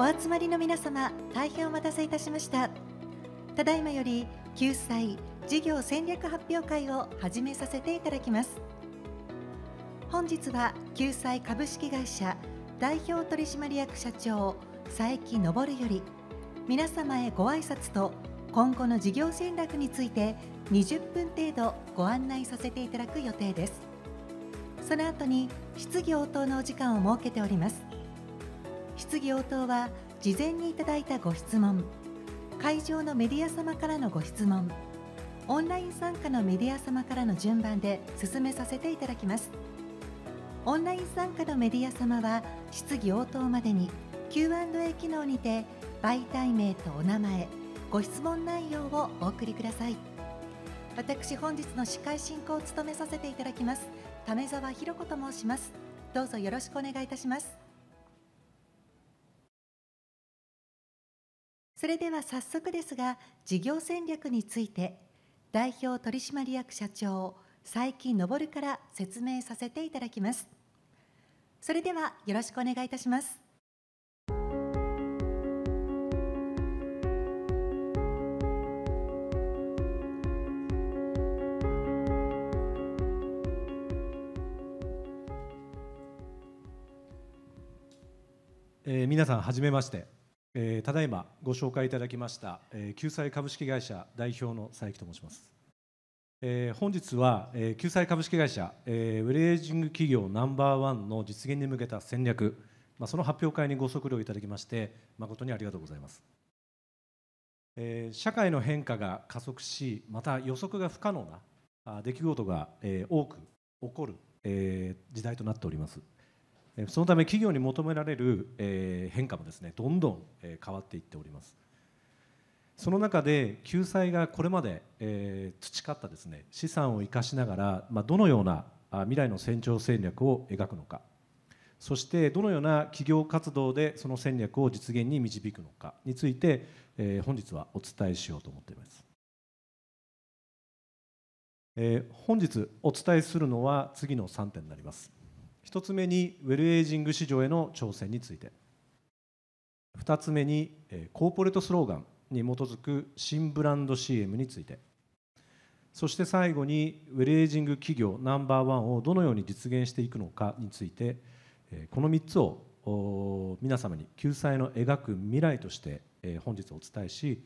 お集まりの皆様大変お待たせいたしましたただいまより救済事業戦略発表会を始めさせていただきます本日は救済株式会社代表取締役社長佐伯昇より皆様へご挨拶と今後の事業戦略について20分程度ご案内させていただく予定ですその後に質疑応答のお時間を設けております質疑応答は事前にいただいたご質問会場のメディア様からのご質問オンライン参加のメディア様からの順番で進めさせていただきますオンライン参加のメディア様は質疑応答までに Q&A 機能にて媒体名とお名前ご質問内容をお送りください私本日の司会進行を務めさせていただきます為澤ひ子と申しますどうぞよろしくお願いいたしますそれでは早速ですが事業戦略について代表取締役社長佐伯昇から説明させていただきますそれではよろしくお願いいたしますえ皆さんはじめましてえー、ただいまご紹介いただきました、えー、救済株式会社代表の佐伯と申します、えー、本日は、えー、救済株式会社、えー、ウェレージング企業ナンバーワンの実現に向けた戦略、まあ、その発表会にご足労いただきまして誠にありがとうございます、えー、社会の変化が加速しまた予測が不可能な出来事が、えー、多く起こる、えー、時代となっておりますそのため企業に求められる、え変化もですねどんどん、え変わっていっておりますその中で救済がこれまで、え培ったですね資産を生かしながら、まあ、どのような未来の成長戦略を描くのかそしてどのような企業活動でその戦略を実現に導くのかについて、え本日はお伝えしようと思っています、え本日お伝えするのは次の3点になります1つ目にウェルエイジング市場への挑戦について2つ目にコーポレートスローガンに基づく新ブランド CM についてそして最後にウェルエイジング企業ナンバーワンをどのように実現していくのかについてこの3つを皆様に救済の描く未来として本日お伝えし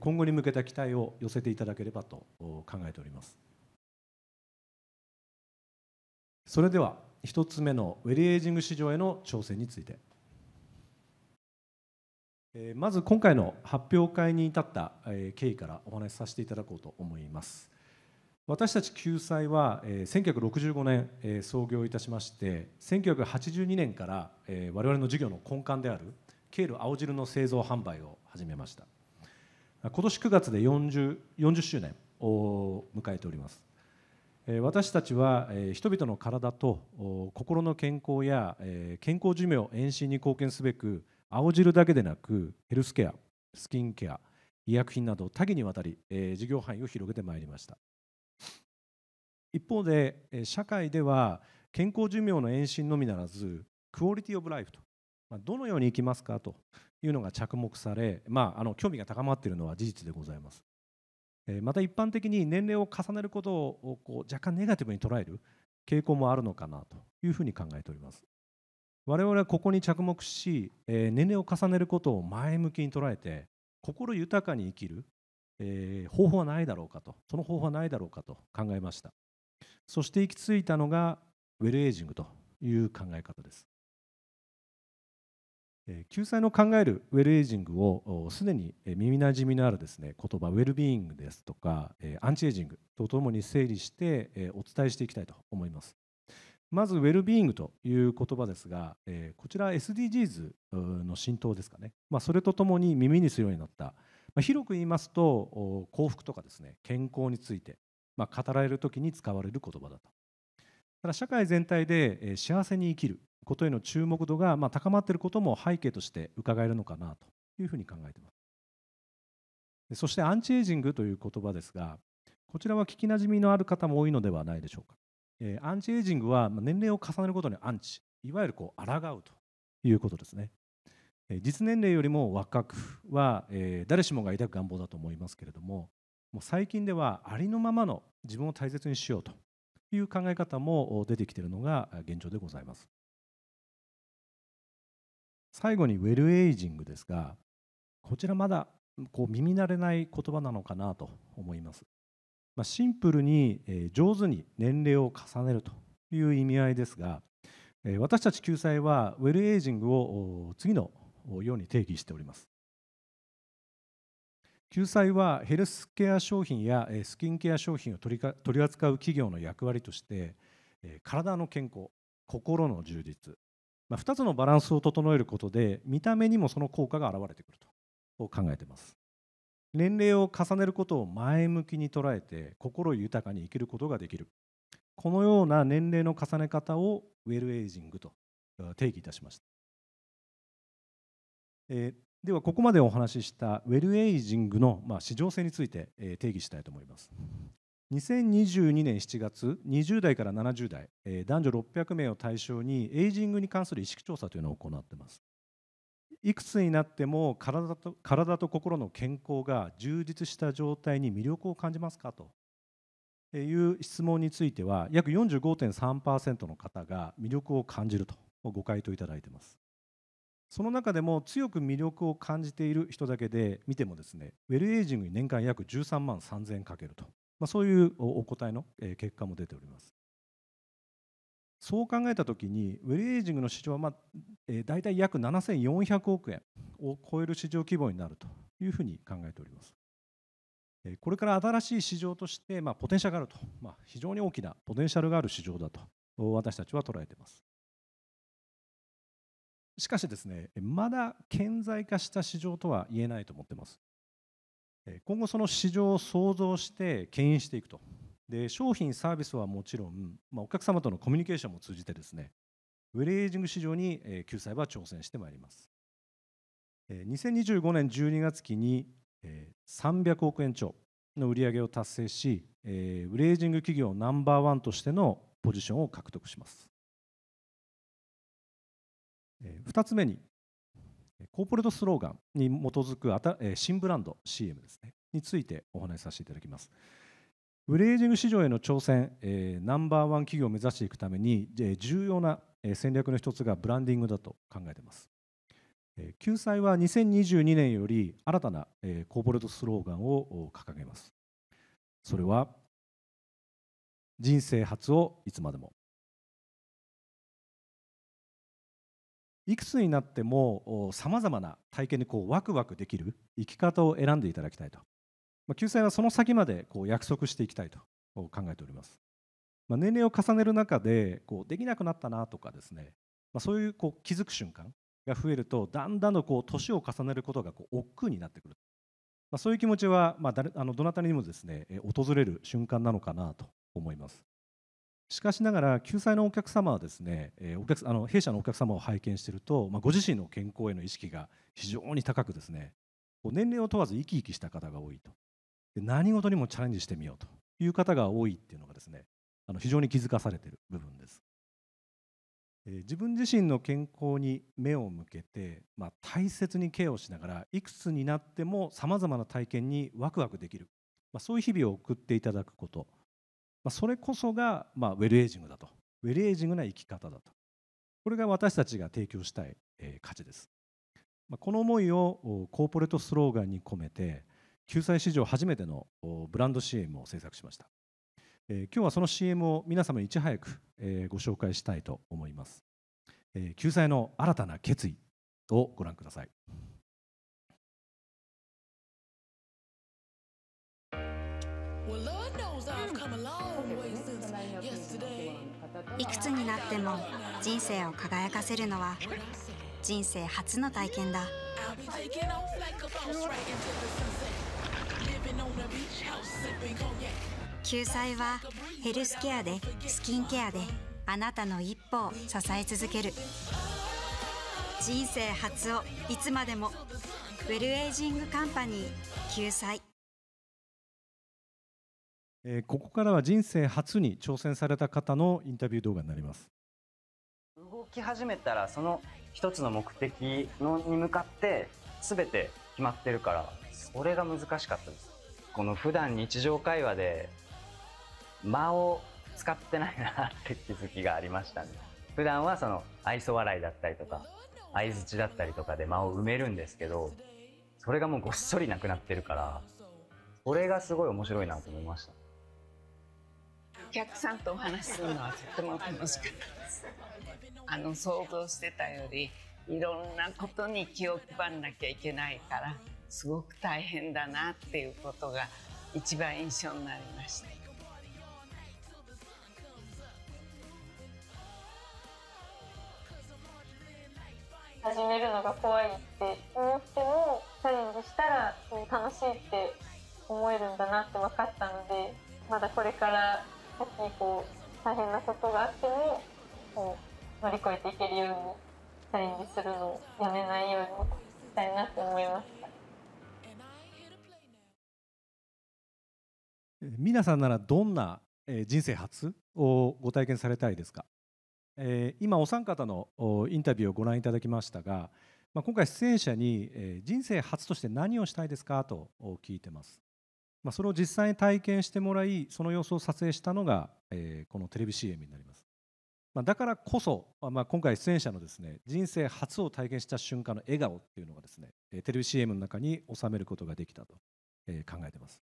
今後に向けた期待を寄せていただければと考えておりますそれでは1つ目のウェリエイジング市場への挑戦についてまず今回の発表会に至った経緯からお話しさせていただこうと思います私たち救済は1965年創業いたしまして1982年から我々の事業の根幹であるケール青汁の製造販売を始めました今年9月で 40, 40周年を迎えております私たちは人々の体と心の健康や健康寿命延伸に貢献すべく青汁だけでなくヘルスケアスキンケア医薬品など多岐にわたり事業範囲を広げてまいりました一方で社会では健康寿命の延伸のみならずクオリティオブライフとどのようにいきますかというのが着目され、まあ、あの興味が高まっているのは事実でございますまた一般的に年齢を重ねることをこう若干ネガティブに捉える傾向もあるのかなというふうに考えております我々はここに着目し年齢を重ねることを前向きに捉えて心豊かに生きる、え方法はないだろうかとその方法はないだろうかと考えましたそして行き着いたのがウェルエイジングという考え方です救済の考えるウェルエイジングをすでに耳なじみのあるですね言葉ウェルビーイングですとかアンチエイジングとともに整理してお伝えしていきたいと思いますまずウェルビーイングという言葉ですがこちら SDGs の浸透ですかね、まあ、それとともに耳にするようになった、広く言いますと幸福とかですね健康について、まあ、語られる時に使われる言葉だとから社会全体で幸せに生きることへの注目度がま高まっていることも背景として伺えるのかなというふうに考えています。そしてアンチエイジングという言葉ですが、こちらは聞きなじみのある方も多いのではないでしょうか。えアンチエイジングは年齢を重ねることにアンチ、いわゆるこう抗うということですね。え実年齢よりも若くは、え誰しもが抱く願望だと思いますけれども、もう最近ではありのままの自分を大切にしようという考え方も出てきているのが現状でございます。最後にウェルエイジングですがこちらまだこう耳慣れない言葉なのかなと思います。まあ、シンプルに、え上手に年齢を重ねるという意味合いですが、え私たち救済はウェルエイジングを次のように定義しております。救済はヘルスケア商品やスキンケア商品を取り扱う企業の役割として体の健康心の充実、まあ、2つのバランスを整えることで見た目にもその効果が現れてくると考えています年齢を重ねることを前向きに捉えて心豊かに生きることができるこのような年齢の重ね方をウェルエイジングと定義いたしました、えー、ではここまでお話ししたウェルエイジングの、まあ、市場性について、えー、定義したいと思います2022年7月20代から70代、えー、男女600名を対象にエイジングに関する意識調査というのを行っていますいくつになっても体と体と心の健康が充実した状態に魅力を感じますかという質問については約45.3%の方が魅力を感じるとご回答いただいていますその中でも強く魅力を感じている人だけで見てもですねウェルエイジングに年間約13万3000かけると、まあ、そういうお答えの結果も出ておりますそう考えたときにウェルエイジングの市場は、まあ大体約7400億円を超える市場規模になるというふうに考えておりますこれから新しい市場として、まあ、ポテンシャルがあると、まあ、非常に大きなポテンシャルがある市場だと私たちは捉えていますしかしですね、まだ顕在化した市場とは言えないと思ってます。今後その市場を想像して牽引していくと。で商品サービスはもちろん、まあ、お客様とのコミュニケーションも通じてですねウェルエイジング市場に救済は挑戦してまいります2025年12月期に300億円超の売上を達成しウェルエイジング企業ナンバーワンとしてのポジションを獲得します2つ目にコーポレートスローガンに基づく新ブランド CM ですねについてお話しさせていただきます。ブレージング市場への挑戦、ナンバーワン企業を目指していくために、重要な戦略の一つがブランディングだと考えています、救済は2022年より新たな、コーポレートスローガンを掲げますそれは人生初をいつまでもいくつになってもさまざまな体験にこうワクワクできる生き方を選んでいただきたいと、まあ、救済はその先までこう約束していきたいと考えております、まあ、年齢を重ねる中でこうできなくなったなとかですね、まあ、そういうこう気づく瞬間が増えるとだんだんの年を重ねることがこう億劫になってくる、まあ、そういう気持ちは、まあ、誰あのどなたにもですね訪れる瞬間なのかなと思いますしかしながら救済のお客様はですね、えー、お客あの弊社のお客様を拝見してると、まあ、ご自身の健康への意識が非常に高くですね年齢を問わず生き生きした方が多いと何事にもチャレンジしてみようという方が多いっていうのがですねあの非常に気づかされてる部分です、え自分自身の健康に目を向けて、まあ、大切にケアをしながらいくつになってもさまざまな体験にワクワクできる、まあ、そういう日々を送っていただくことまあ、それこそが、まあ、ウェルエイジングだとウェルエイジングな生き方だとこれが私たちが提供したい、えー、価値です、まあ、この思いをコーポレートスローガンに込めて救済史上初めてのブランド CM を制作しました、えー、今日はその CM を皆様にいち早く、えー、ご紹介したいと思います、えー、救済の新たな決意をご覧ください、Well, Lord knows I've come along. いくつになっても人生を輝かせるのは人生初の体験だ救済はヘルスケアでスキンケアであなたの一歩を支え続ける人生初をいつまでもウェルエイジングカンパニー救済えここからは人生初に挑戦された方のインタビュー動画になります動き始めたらその一つの目的のに向かって全て決まってるからそれが難しかったですこの普段日常会話で間を使ってないなって気づきがありましたね普段はその愛想笑いだったりとか相づちだったりとかで間を埋めるんですけどそれがもうごっそりなくなってるからこれがすごい面白いなと思いましたお客さんとお話しするのはとても楽しかったですあの想像してたよりいろんなことに気を配んなきゃいけないからすごく大変だなっていうことが一番印象になりました始めるのが怖いって思ってもチャレンジしたら楽しいって思えるんだなって分かったのでまだこれからもしこう大変なことがあってもこう乗り越えていけるようにチャレンジするのをやめないようにしたいなと思いました。皆さんならどんな人生初をご体験されたいですかえ今お三方のインタビューをご覧いただきましたがまあ、今回出演者に人生初として何をしたいですかと聞いてますまあ、それを実際に体験してもらいその様子を撮影したのが、えー、このテレビ CM になります、まあ、だからこそ、まあ、今回出演者のですね人生初を体験した瞬間の笑顔っていうのがですねテレビ CM の中に収めることができたと、えー、考えてます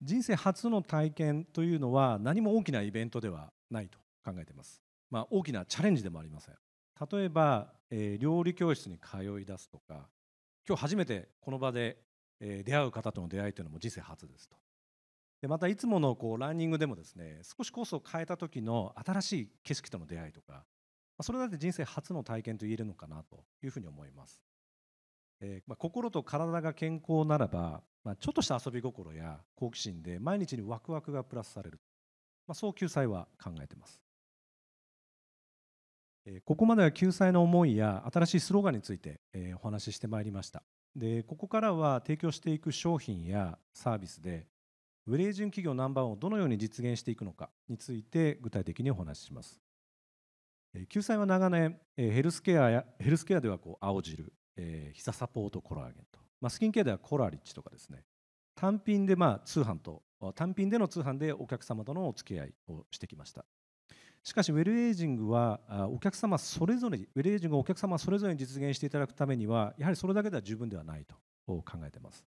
人生初の体験というのは何も大きなイベントではないと考えています、まあ、大きなチャレンジでもありません例えば、えー、料理教室に通い出すとか今日初めてこの場で、えー、出会う方との出会いというのも人生初ですとでまたいつものこうランニングでもですね少しコースを変えた時の新しい景色との出会いとか、まあ、それだって人生初の体験と言えるのかなというふうに思います、えー、まあ、心と体が健康ならば、まあ、ちょっとした遊び心や好奇心で毎日にワクワクがプラスされる、まそう救済は考えていますここまでは救済の思いや新しいスローガンについてお話ししてまいりましたでここからは提供していく商品やサービスでウェレージュン企業ナンバーをどのように実現していくのかについて具体的にお話しします救済は長年ヘルスケアやヘルスケアではこう青汁えひ膝サポートコラーゲンと、まあ、スキンケアではコラリッチとかですね単品でまあ通販と単品での通販でお客様とのお付き合いをしてきましたしかしウェルエイジングはお客様それぞれウェルエイジングをお客様それぞれに実現していただくためにはやはりそれだけでは十分ではないと考えています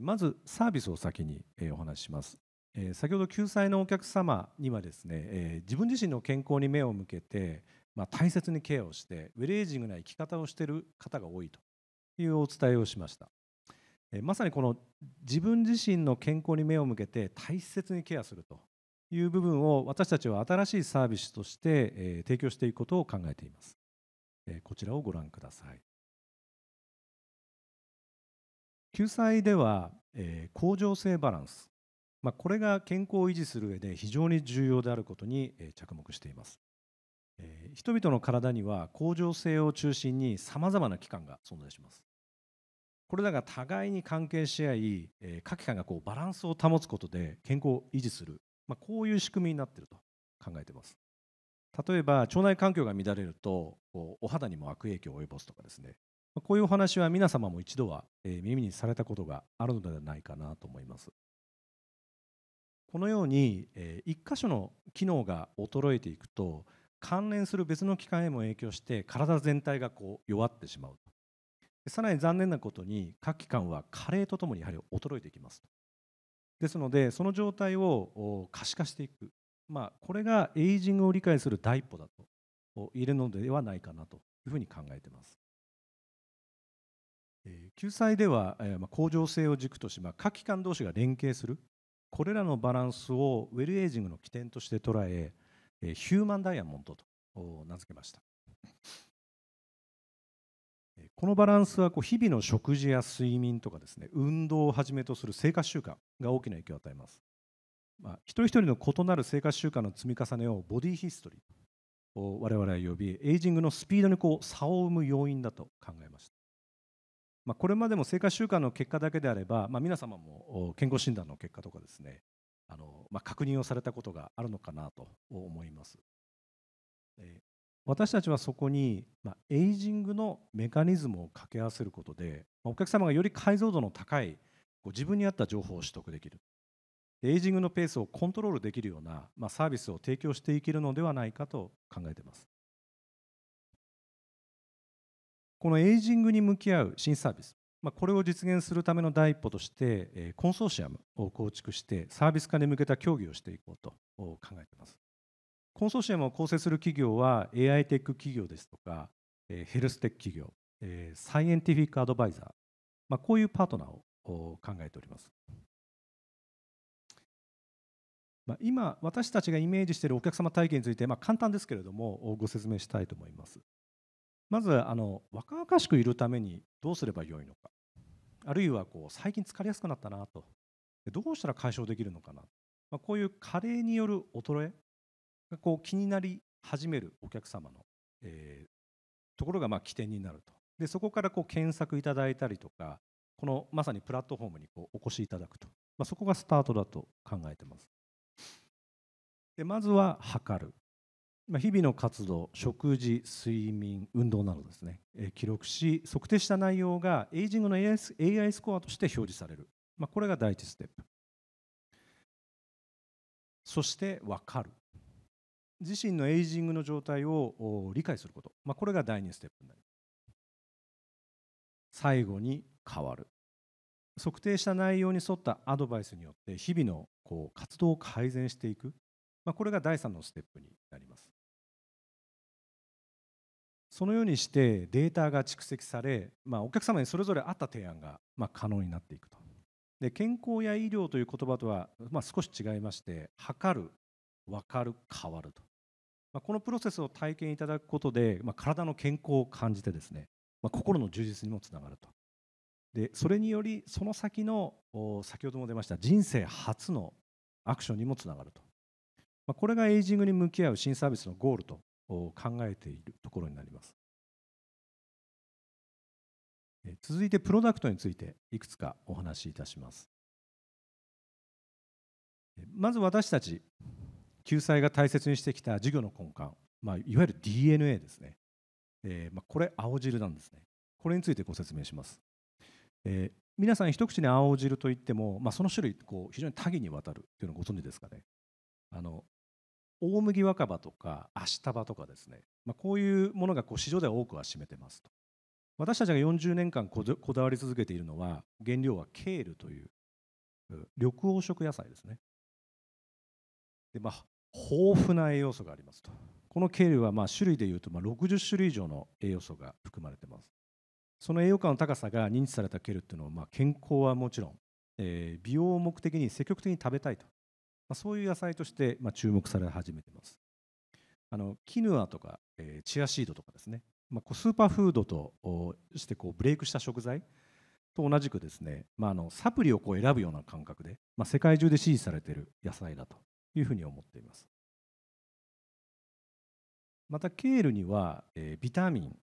まずサービスを先にお話しします先ほど救済のお客様にはですね自分自身の健康に目を向けてまあ、大切にケアをしてウェルエイジングな生き方をしている方が多いというお伝えをしましたまさにこの自分自身の健康に目を向けて大切にケアするという部分を私たちは新しいサービスとして、え提供していくことを考えています、えこちらをご覧ください救済では、え恒常性バランス、まあ、これが健康を維持する上で非常に重要であることに、え着目しています、え人々の体には恒常性を中心にさまざまな器官が存在しますこれらが互いに関係し合い、え各器官がこうバランスを保つことで健康を維持するまあ、こういう仕組みになっていると考えています例えば腸内環境が乱れるとお肌にも悪影響を及ぼすとかですねこういうお話は皆様も一度は耳にされたことがあるのではないかなと思いますこのように一箇所の機能が衰えていくと関連する別の器官へも影響して体全体がこう弱ってしまうさらに残念なことに各器官は加齢とともにやはり衰えていきますですのでその状態を可視化していく、まあ、これがエイジングを理解する第一歩だと言えるのではないかなというふうに考えています。救済では恒常性を軸とし各機関同士が連携するこれらのバランスをウェルエイジングの起点として捉えヒューマンダイヤモンドと名付けましたこのバランスはこう日々の食事や睡眠とかですね運動をはじめとする生活習慣が大きな影響を与えます、まあ、一人一人の異なる生活習慣の積み重ねをボディヒストリーを我々は呼びエイジングのスピードにこう差を生む要因だと考えました、まあ、これまでも生活習慣の結果だけであれば、まあ、皆様も健康診断の結果とかですねあの、まあ、確認をされたことがあるのかなと思います私たちはそこに、まあ、エイジングのメカニズムを掛け合わせることで、まあ、お客様がより解像度の高いこ自分に合った情報を取得できるエイジングのペースをコントロールできるような、まあ、サービスを提供していけるのではないかと考えていますこのエイジングに向き合う新サービス、まあ、これを実現するための第一歩として、えー、コンソーシアムを構築してサービス化に向けた協議をしていこうと考えていますコンソーシアムを構成する企業は AI テック企業ですとか、えヘルステック企業、えサイエンティフィックアドバイザー、まあ、こういうパートナーを考えております。まあ、今、私たちがイメージしているお客様体験について、まあ、簡単ですけれども、ご説明したいと思います。まずあの、若々しくいるためにどうすればよいのか、あるいはこう最近疲れやすくなったなと、どうしたら解消できるのかな、まあ、こういう加齢による衰え、こう気になり始めるお客様の、えー、ところがまあ起点になるとでそこからこう検索いただいたりとかこのまさにプラットフォームにこうお越しいただくと、まあ、そこがスタートだと考えてますでまずは測る、まあ、日々の活動食事睡眠運動などですね、えー、記録し測定した内容がエイジングの AI ス AI スコアとして表示される、まあ、これが第一ステップそして分かる自身のエイジングの状態を理解すること、まあ、これが第2ステップになります最後に変わる測定した内容に沿ったアドバイスによって日々のこう活動を改善していく、まあ、これが第3のステップになりますそのようにしてデータが蓄積され、まあ、お客様にそれぞれ合った提案がまあ可能になっていくとで健康や医療という言葉とはまあ少し違いまして測る分かる変わるとまあ、このプロセスを体験いただくことで、まあ、体の健康を感じてですね、まあ、心の充実にもつながるとでそれによりその先の先ほども出ました人生初のアクションにもつながると、まあ、これがエイジングに向き合う新サービスのゴールと考えているところになります続いてプロダクトについていくつかお話しいたしますまず私たち救済が大切にしてきた事業の根幹、まあ、いわゆる DNA ですね、えー、まあ、これ青汁なんですねこれについてご説明します、えー、皆さん一口に青汁といっても、まあ、その種類こう非常に多岐にわたるというのをご存知ですかねあの大麦若葉とか足葉とかですね、まあ、こういうものがこう市場では多くは占めてますと私たちが40年間こだわり続けているのは原料はケールという緑黄色野菜ですねで、まあ、豊富な栄養素がありますと。このケールはま種類でいうとま60種類以上の栄養素が含まれています。その栄養価の高さが認知されたケールというのはま健康はもちろん、え美容を目的に積極的に食べたいと、まそういう野菜としてま注目され始めています。あのキヌアとか、えチアシードとかですね、まあ、スーパーフードとしてこうブレイクした食材と同じくですね、まああ、のサプリをこう選ぶような感覚で、まあ、世界中で支持されている野菜だというふうに思っています。またケールには、えー、ビタミン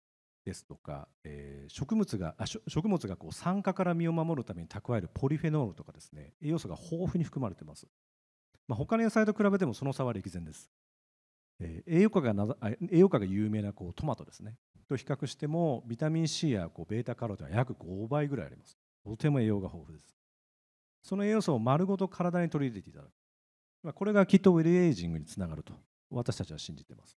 ですとか、えー、植物があ食物がこう酸化から身を守るために蓄えるポリフェノールとかですね栄養素が豊富に含まれています、まあ、他の野菜と比べてもその差は歴然です、えー、栄養価がな栄養価が有名なこうトマトですねと比較してもビタミン C やこうベータカロテンは約5倍ぐらいありますとても栄養が豊富ですその栄養素を丸ごと体に取り入れていただくまこれがきっとウェルエイジングにつながると私たちは信じています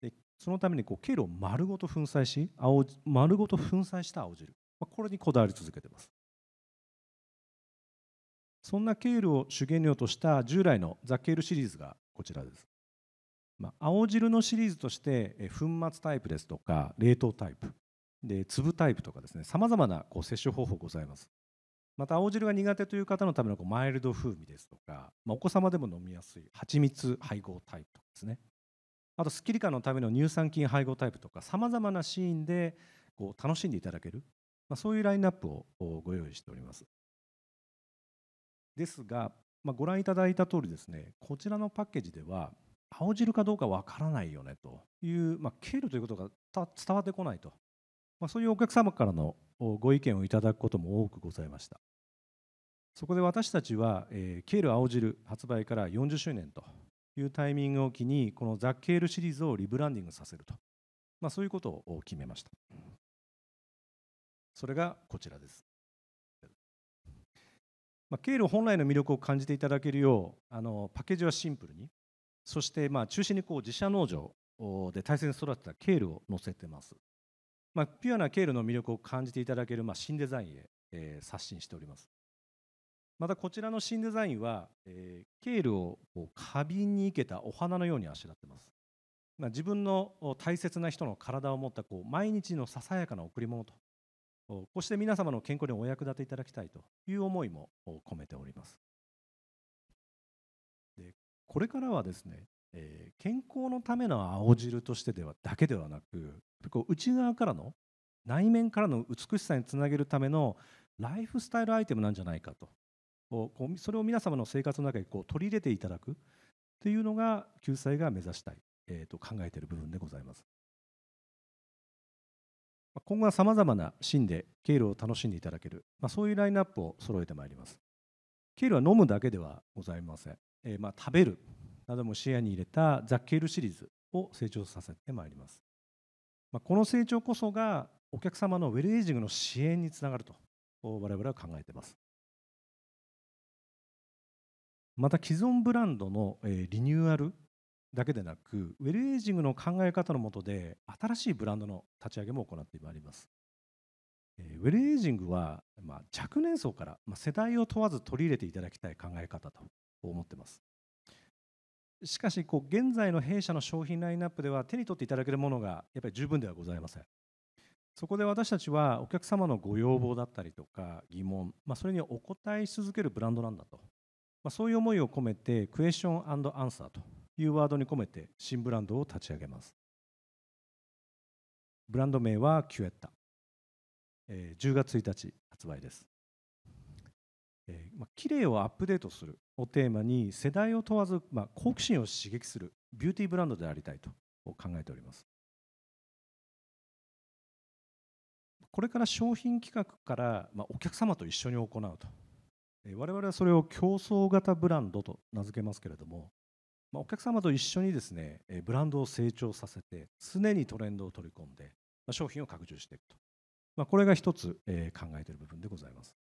でそのためにこう経路を丸ごと粉砕し青丸ごと粉砕した青汁、まあ、これにこだわり続けていますそんなケールを主原料とした従来のザ・ケールシリーズがこちらです、まあ、青汁のシリーズとして粉末タイプですとか冷凍タイプで粒タイプとかですねさまざまなこう摂取方法ございますまた青汁が苦手という方のためのこうマイルド風味ですとか、まあ、お子様でも飲みやすい蜂蜜配合タイプとかですねあとスッキリ感のための乳酸菌配合タイプとかさまざまなシーンでこう楽しんでいただける、まあ、そういうラインナップをご用意しておりますですが、まあ、ご覧いただいた通りですねこちらのパッケージでは青汁かどうかわからないよねという、まあ、経路ということが伝わってこないとまあ、そういうお客様からのご意見をいただくことも多くございましたそこで私たちは、えー、ケール青汁発売から40周年というタイミングを機にこのザ・ケールシリーズをリブランディングさせると、まあ、そういうことを決めましたそれがこちらです、まあ、ケール本来の魅力を感じていただけるようあのパッケージはシンプルにそしてまあ中心にこう自社農場で大切に育てたケールを載せてますまあ、ピュアな経路の魅力を感じていただける、まあ、新デザインへ、えー、刷新しておりますまたこちらの新デザインは、えー、ケールを花瓶に生けたお花のようにあしらってます、まあ、自分の大切な人の体を持ったこう毎日のささやかな贈り物とこうして皆様の健康にお役立ていただきたいという思いも込めておりますでこれからはですねえー、健康のための青汁としてではだけではなくこう内側からの内面からの美しさにつなげるためのライフスタイルアイテムなんじゃないかとこうそれを皆様の生活の中にこう取り入れていただくというのが救済が目指したい、えー、と考えている部分でございます。今後はさまざまなシーンで経路を楽しんでいただける、まあ、そういうラインナップを揃えてまいります。経路は飲むだけではございません。えー、まあ食べる、なども視野に入れたザッケールシリーズを成長させてまいります。まあ、この成長こそがお客様のウェルエイジングの支援につながると我々は考えています。また既存ブランドのリニューアルだけでなくウェルエイジングの考え方のもとで新しいブランドの立ち上げも行ってまいります。ウェルエイジングは、まあ、若年層から、まあ、世代を問わず取り入れていただきたい考え方と思ってます。しかしこう現在の弊社の商品ラインナップでは手に取っていただけるものがやっぱり十分ではございませんそこで私たちはお客様のご要望だったりとか疑問、まあ、それにお答えし続けるブランドなんだと、まあ、そういう思いを込めてクエスチョンアンサーというワードに込めて新ブランドを立ち上げますブランド名はキュエッタ、えー、10月1日発売です、えーまあ、綺麗をアップデートするをテーマに世代を問わず、まあ、好奇心を刺激するビューティーブランドでありたいと考えておりますこれから商品企画から、まあ、お客様と一緒に行うと我々はそれを競争型ブランドと名付けますけれども、まあ、お客様と一緒にですねブランドを成長させて常にトレンドを取り込んで、まあ、商品を拡充していくと、まあ、これが一つ、え考えている部分でございます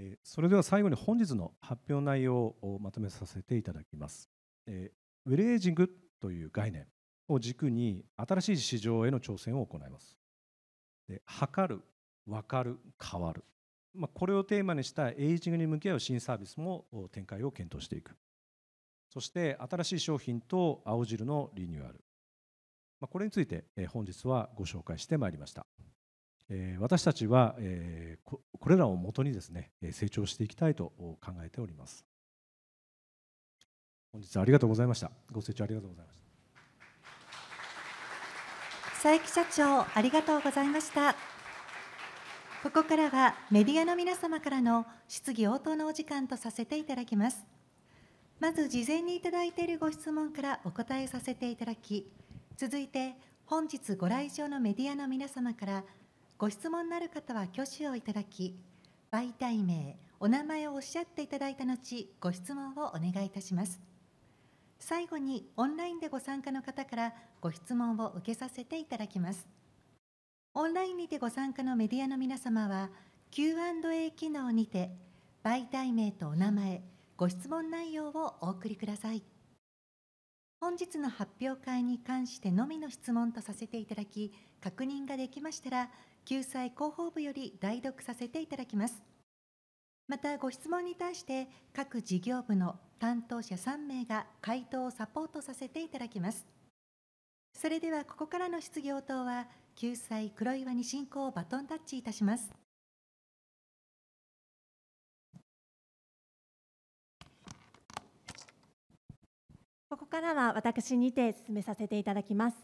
えそれでは最後に本日の発表内容をまとめさせていただきます。えウェルエイジングという概念を軸に新しい市場への挑戦を行います。で測る、分かる、変わる、まあ、これをテーマにしたエイジングに向き合う新サービスも展開を検討していく。そして新しい商品と青汁のリニューアル。まあ、これについて本日はご紹介してまいりました。えー、私たちは、えー、これらをもとにですね成長していきたいと考えております本日はありがとうございましたご清聴ありがとうございました佐伯社長ありがとうございましたここからはメディアの皆様からの質疑応答のお時間とさせていただきますまず事前にいただいているご質問からお答えさせていただき続いて本日ご来場のメディアの皆様からご質問のある方は挙手をいただき、媒体名、お名前をおっしゃっていただいた後、ご質問をお願いいたします。最後にオンラインでご参加の方からご質問を受けさせていただきます。オンラインにてご参加のメディアの皆様は、Q&A 機能にて、媒体名とお名前、ご質問内容をお送りください。本日の発表会に関してのみの質問とさせていただき、確認ができましたら、救済広報部より代読させていただきますまたご質問に対して各事業部の担当者3名が回答をサポートさせていただきますそれではここからの質疑応答は救済黒岩に進行をバトンタッチいたしますここからは私にて進めさせていただきます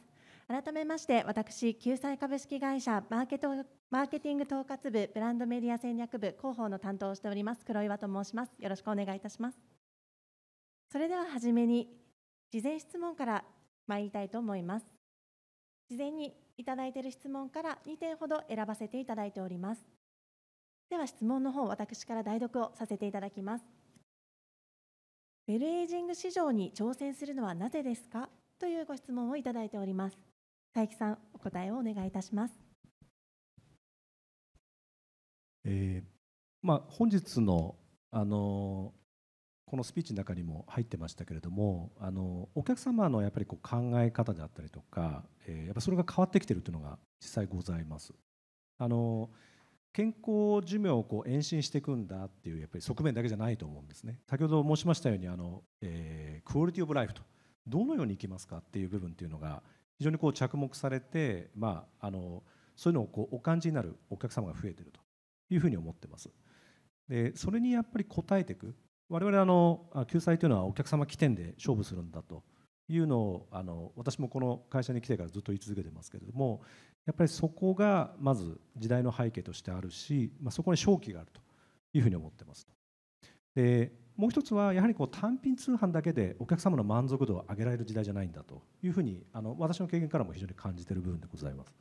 改めまして私救済株式会社マーケットマーケティング統括部ブランドメディア戦略部広報の担当をしております黒岩と申しますよろしくお願いいたしますそれでは初めに事前質問から参りたいと思います事前にいただいている質問から2点ほど選ばせていただいておりますでは質問の方私から代読をさせていただきますウェルエイジング市場に挑戦するのはなぜですかというご質問をいただいております大樹さんお答えをお願いいたします。えーまあ、本日のあのこのスピーチの中にも入ってましたけれどもあのお客様のやっぱりこう考え方であったりとか、えー、やっぱそれが変わってきてるというのが実際ございます。あの健康寿命をこう延伸していくんだっていうやっぱり側面だけじゃないと思うんですね。先ほど申しましたようにあの、えー、クオリティオブライフとどのようにいきますかっていう部分っていうのが非常にこう着目されて、まあ、あのそういうのをこうお感じになるお客様が増えているというふうに思ってます。でそれにやっぱり応えていく我々あの救済というのはお客様起点で勝負するんだというのをあの私もこの会社に来てからずっと言い続けてますけれどもやっぱりそこがまず時代の背景としてあるし、まあ、そこに勝機があるというふうに思ってますとでもう一つはやはりこう単品通販だけでお客様の満足度を上げられる時代じゃないんだというふうにあの私の経験からも非常に感じている部分でございます。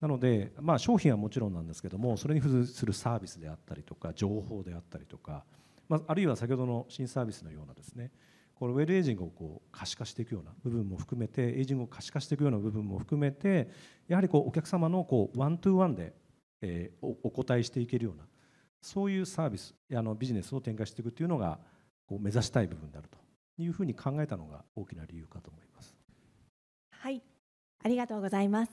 なので、まあ、商品はもちろんなんですけどもそれに付随するサービスであったりとか情報であったりとか、まあ、あるいは先ほどの新サービスのようなですねこのウェルエイジングをこう可視化していくような部分も含めてエイジングを可視化していくような部分も含めてやはりこうお客様のこうワントゥーワンで、えおお答えしていけるようなそういうサービスあのビジネスを展開していくというのがこう目指したい部分であるというふうに考えたのが大きな理由かと思います。はいありがとうございます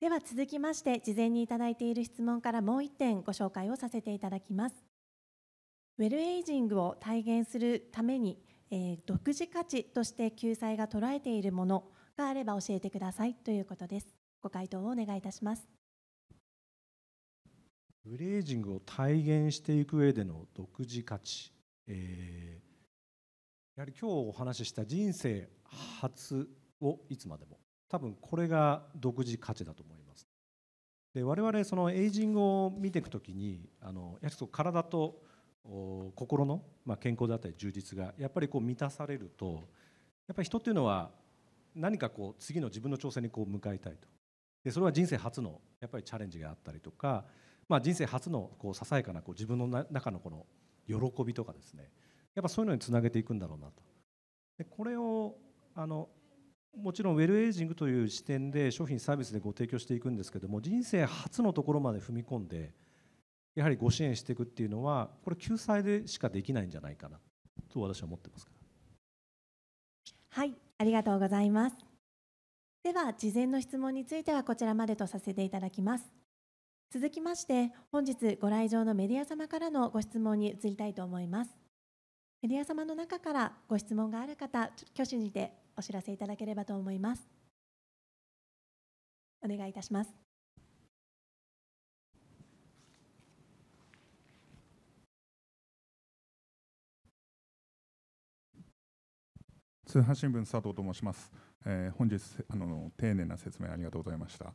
では続きまして事前にいただいている質問からもう一点ご紹介をさせていただきますウェルエイジングを体現するために、えー、独自価値として救済が捉えているものがあれば教えてくださいということですご回答をお願いいたしますグレージングを体現していく上での独自価値、えー、やはり今日お話しした人生初をいつまでも多分これが独自価値だと思いますで我々そのエイジングを見ていくときにあのやはりそう体と心の、まあ、健康であったり充実がやっぱりこう満たされるとやっぱり人っていうのは何かこう次の自分の挑戦にこう向かいたいとでそれは人生初のやっぱりチャレンジがあったりとかまあ、人生初のこうささやかなこう自分の中のこの喜びとかですねやっぱそういうのにつなげていくんだろうなと。でこれをあのもちろんウェルエイジングという視点で商品サービスでご提供していくんですけども人生初のところまで踏み込んでやはりご支援していくっていうのはこれ救済でしかできないんじゃないかなと私は思ってますはいありがとうございますでは事前の質問についてはこちらまでとさせていただきます続きまして本日ご来場のメディア様からのご質問に移りたいと思いますメディア様の中からご質問がある方挙手にてお知らせいただければと思いますお願いいたします通販新聞佐藤と申します、えー、本日あの丁寧な説明ありがとうございました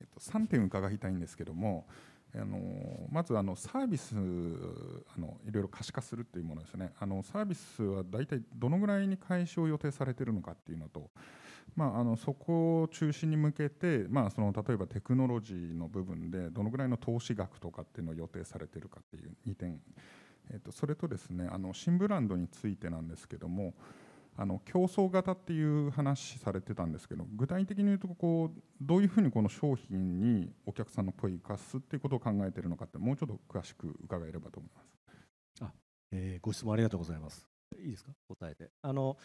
えっと、3点伺いたいんですけどもあのまずあのサービスあのいろいろ可視化するというものですねあのサービスは大体どのぐらいに開始を予定されているのかというのと、まあ、あのそこを中心に向けて、まあ、その例えばテクノロジーの部分でどのぐらいの投資額とかっていうのを予定されているかっていう2点、えっと、それとですねあの新ブランドについてなんですけどもあの競争型っていう話されてたんですけど具体的に言うとこうどういうふうにこの商品にお客さんの声を生かすっていうことを考えているのかってもうちょっと詳しく伺えればと思います。あえー、ご質問ありがとうございます。いいですか答えてあの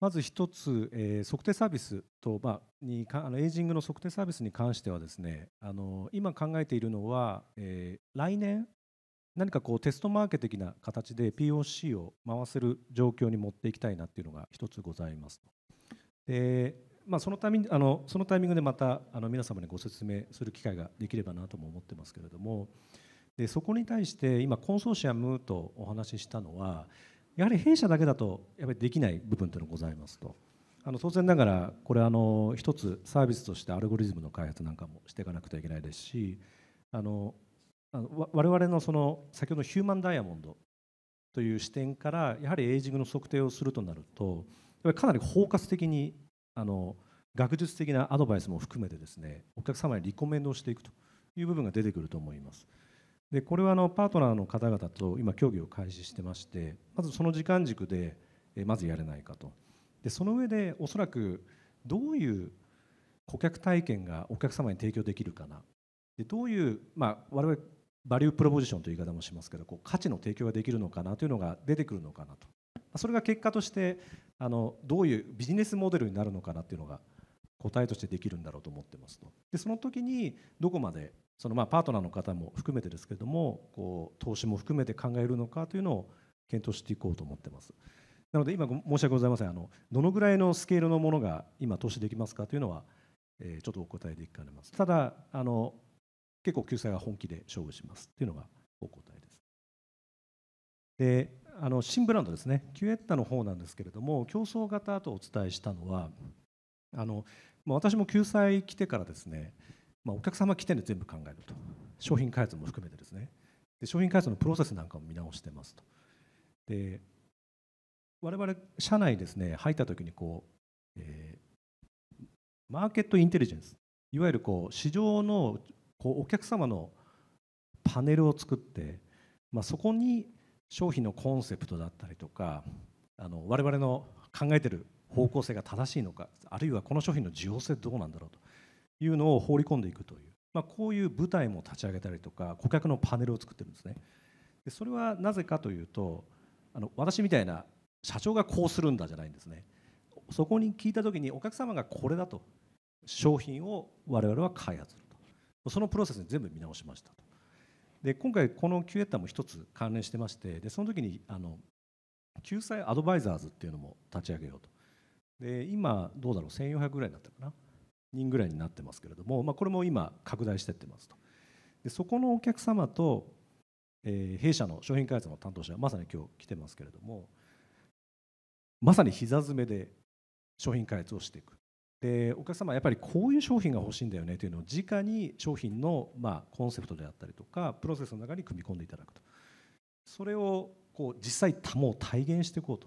まず1つ、えー、測定サービスと、まあ、にかあのエイジングの測定サービスに関してはですねあの今考えているのは、えー、来年何かこうテストマーケ的な形で POC を回せる状況に持っていきたいなっていうのが一つございますで、まあ、そのタイミングあのそのタイミングでまたあの皆様にご説明する機会ができればなとも思ってますけれどもでそこに対して今コンソーシアムとお話ししたのはやはり弊社だけだとやっぱりできない部分というのがございますと。あの当然ながらこれあの一つサービスとしてアルゴリズムの開発なんかもしていかなくてはいけないですしあのあの我々のその先ほどのヒューマンダイヤモンドという視点からやはりエイジングの測定をするとなるとやっぱりかなり包括的にあの学術的なアドバイスも含めてですねお客様にリコメンドをしていくという部分が出てくると思います。でこれはあのパートナーの方々と今協議を開始してましてまずその時間軸でまずやれないかとでその上でおそらくどういう顧客体験がお客様に提供できるかなでどういう、まあ、我々バリュープロポジションという言い方もしますけどこう価値の提供ができるのかなというのが出てくるのかなとそれが結果としてあのどういうビジネスモデルになるのかなというのが答えとしてできるんだろうと思ってますとでその時にどこまでそのまあパートナーの方も含めてですけれどもこう投資も含めて考えるのかというのを検討していこうと思ってますなので今申し訳ございませんあのどのぐらいのスケールのものが今投資できますかというのは、ちょっとお答えできかねますただあの結構救済は本気で勝負しますっていうのがお答えです。であの新ブランドですねキュエッタの方なんですけれども競争型とお伝えしたのはあの私も救済来てからですね、まあ、お客様来てで全部考えると商品開発も含めてですねで商品開発のプロセスなんかも見直してますとで我々社内ですね入ったときにこう、えー、マーケットインテリジェンスいわゆるこう市場のこうお客様のパネルを作って、まあ、そこに商品のコンセプトだったりとかあの我々の考えてる方向性が正しいのかあるいはこの商品の需要性どうなんだろうというのを放り込んでいくという、まあ、こういう舞台も立ち上げたりとか顧客のパネルを作ってるんですねでそれはなぜかというとあの私みたいな社長がこうするんだじゃないんですねそこに聞いた時にお客様がこれだと商品を我々は開発するそのプロセスに全部見直しましたと。で今回この q エッタも一つ関連してましてでその時にあの救済アドバイザーズっていうのも立ち上げようと。で今どうだろう1400ぐらいになってるかな人ぐらいになってますけれども、まあ、これも今拡大してってますと。でそこのお客様と、えー、弊社の商品開発の担当者まさに今日来てますけれどもまさに膝詰めで商品開発をしていくでお客様はやっぱりこういう商品が欲しいんだよねというのを直に商品のまコンセプトであったりとかプロセスの中に組み込んでいただくとそれをこう実際もう体現していこうと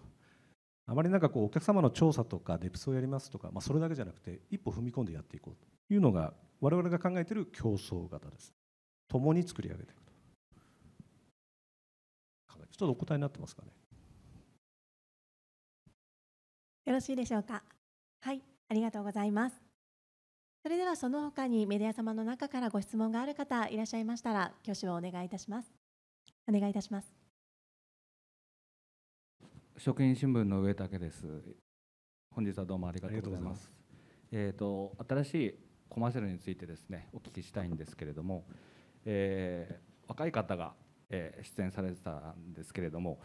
あまりなんかこうお客様の調査とかデプスをやりますとか、まあ、それだけじゃなくて一歩踏み込んでやっていこうというのが我々が考えている競争型です共に作り上げていくとちょっとお答えになってますかねよろしいでしょうかはいありがとうございます。それではその他にメディア様の中からご質問がある方いらっしゃいましたら挙手をお願いいたします。お願いいたします。職員新聞の上竹です。本日はどうもありがとうございます。えっ、ー、と新しいコマーシャルについてですねお聞きしたいんですけれども、えー、若い方が、えー、出演されてたんですけれども、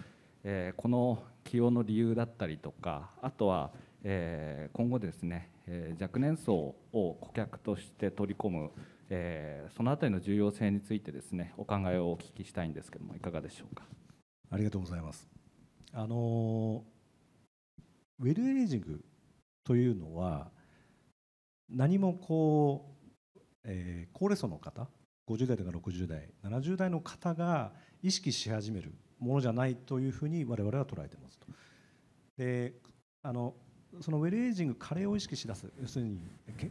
えー、この起用の理由だったりとかあとはえー、今後ですね、えー、若年層を顧客として取り込む、えー、そのあたりの重要性についてですねお考えをお聞きしたいんですけどもいかがでしょうかありがとうございますあのウェルエイジングというのは何もこう、えー、高齢層の方50代とか60代70代の方が意識し始めるものじゃないというふうに我々は捉えてますと。であのそのウェルエイジング加齢を意識しだす要するに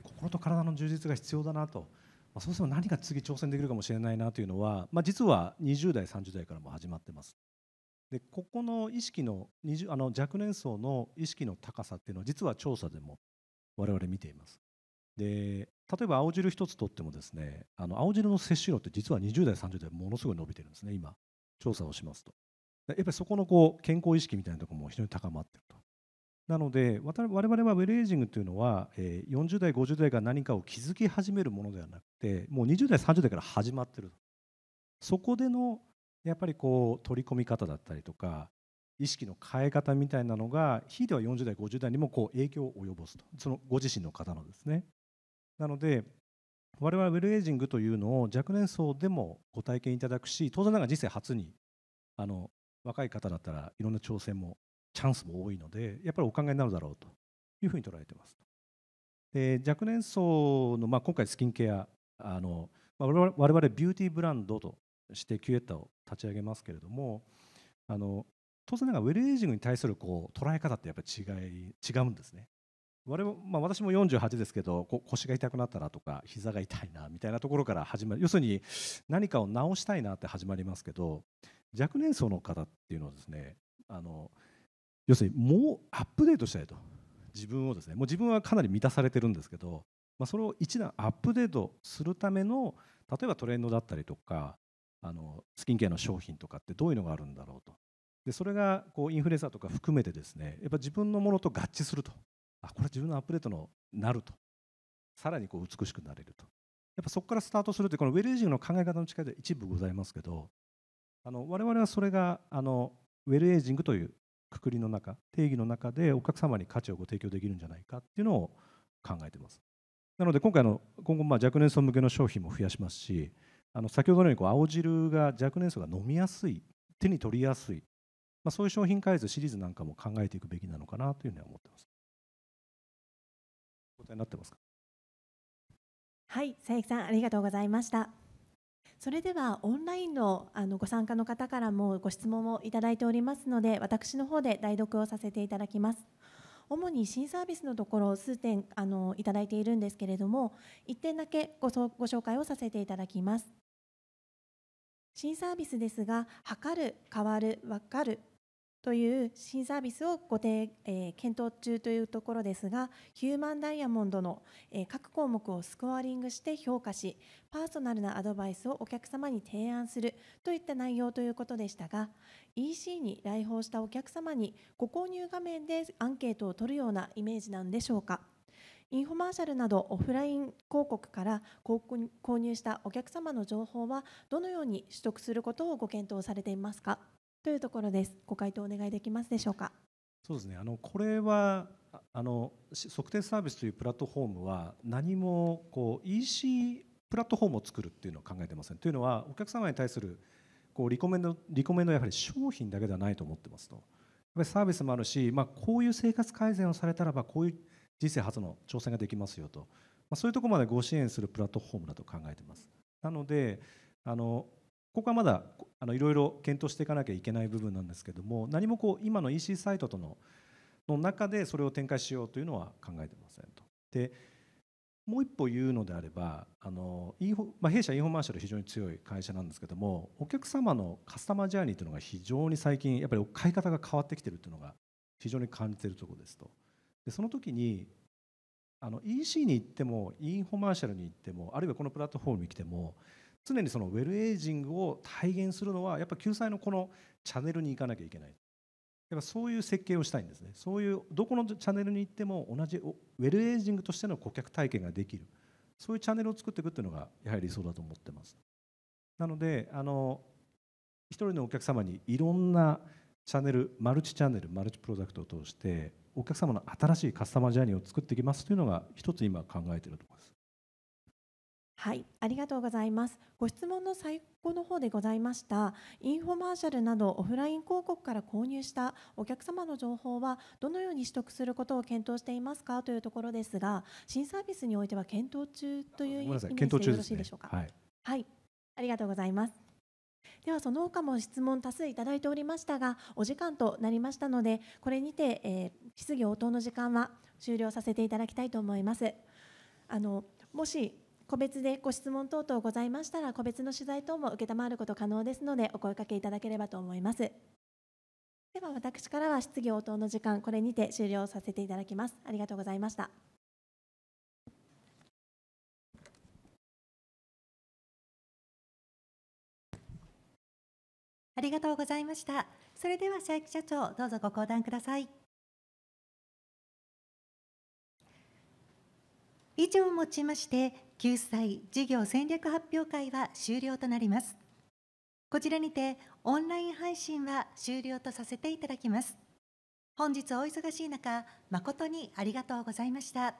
心と体の充実が必要だなと、まあ、そうすると何が次挑戦できるかもしれないなというのは、まあ、実は20代30代からも始まってます。でここの意識のあの若年層の意識の高さっていうのは実は調査でも我々見ています。で例えば青汁1つとってもですねあの青汁の摂取量って実は20代30代ものすごい伸びてるんですね今調査をしますとやっぱりそこのこう健康意識みたいなところも非常に高まってるとなので我々はウェルエイジングというのは40代50代が何かを気づき始めるものではなくてもう20代30代から始まってるそこでのやっぱりこう取り込み方だったりとか意識の変え方みたいなのがひいては40代50代にもこう影響を及ぼすとそのご自身の方のですねなので我々ウェルエイジングというのを若年層でもご体験いただくし当然ながら人生初にあの若い方だったらいろんな挑戦もチャンスも多いのでやっぱりお考えになるだろうというふうに捉えてます。で若年層の、まあ、今回スキンケアあの、我々ビューティーブランドとしてキュエッタを立ち上げますけれどもあの当然ながらウェルエイジングに対するこう捉え方ってやっぱり違違うんですね。我まあ、私も48ですけど腰が痛くなったなとか膝が痛いなみたいなところから始まる要するに何かを治したいなって始まりますけど若年層の方っていうのはですねあの要するにもうアップデートしたいと自分をですねもう自分はかなり満たされてるんですけど、まあ、それを一段アップデートするための例えばトレンドだったりとかあのスキンケアの商品とかってどういうのがあるんだろうとでそれがこうインフルエンサーとか含めてですねやっぱ自分のものと合致するとあこれ自分のアップデートのなるとさらにこう美しくなれるとやっぱそこからスタートするというこのウェルエイジングの考え方の力で一部ございますけどあの我々はそれがあのウェルエイジングというくくりの中定義の中でお客様に価値をご提供できるんじゃないかっていうのを考えてますなので今回の今後まあ若年層向けの商品も増やしますしあの先ほどのようにこう青汁が若年層が飲みやすい手に取りやすい、まあ、そういう商品開発シリーズなんかも考えていくべきなのかなというふうに思ってます答えになってますかはい佐伯さんありがとうございましたそれではオンラインのあのご参加の方からもご質問をいただいておりますので私の方で代読をさせていただきます。主に新サービスのところを数点あのいただいているんですけれども1点だけごご紹介をさせていただきます。新サービスですが「測る」「変わる」「分かる」という新サービスをご提、えー、検討中というところですが、ヒューマンダイヤモンドの、えー、各項目をスコアリングして評価し、パーソナルなアドバイスをお客様に提案するといった内容ということでしたが、EC に来訪したお客様にご購入画面でアンケートを取るようなイメージなんでしょうか。インフォマーシャルなどオフライン広告から購入したお客様の情報はどのように取得することをご検討されていますかというところです。ご回答お願いできますでしょうか。そうですね。あのこれはあの測定サービスというプラットフォームは何もこう EC プラットフォームを作るっていうのを考えてません。というのはお客様に対するこうリコメンドリコメンドはやはり商品だけではないと思ってますと。やっぱりサービスもあるし、まあ、こういう生活改善をされたらばこういう人生初の挑戦ができますよと、まあ、そういうところまでご支援するプラットフォームだと考えてます。なのであのここはまだあのいろいろ検討していかなきゃいけない部分なんですけども何もこう今の EC サイトとのの中でそれを展開しようというのは考えてませんと。でもう一歩言うのであればあの、まあ、弊社インフォマーシャル非常に強い会社なんですけどもお客様のカスタマージャーニーというのが非常に最近やっぱり買い方が変わってきてるというのが非常に感じてるところですと。でその時にあの EC に行ってもインフォマーシャルに行ってもあるいはこのプラットフォームに来ても常にそのウェルエイジングを体現するのはやっぱ救済のこのチャンネルに行かなきゃいけないやっぱそういう設計をしたいんですねそういうどこのチャンネルに行っても同じウェルエイジングとしての顧客体験ができるそういうチャンネルを作っていくっていうのがやはり理想だと思ってますなのであの一人のお客様にいろんなチャンネルマルチチャンネルマルチプロダクトを通してお客様の新しいカスタマージャーニーを作っていきますというのが一つ今考えているとはい、ありがとうございます。ご質問の最後の方でございました。インフォマーシャルなどオフライン広告から購入したお客様の情報はどのように取得することを検討していますかというところですが、新サービスにおいては検討中という意味でよろしいでしょうか、ねはい。はい、ありがとうございます。ではその他も質問多数いただいておりましたがお時間となりましたのでこれにて、えー、質疑応答の時間は終了させていただきたいと思いますあのもし個別でご質問等々ございましたら個別の取材等も承ること可能ですのでお声掛けいただければと思いますでは私からは質疑応答の時間これにて終了させていただきますありがとうございましたありがとうございましたそれでは佐伯社長どうぞご講談ください以上をもちまして救済事業戦略発表会は終了となりますこちらにてオンライン配信は終了とさせていただきます本日お忙しい中誠にありがとうございました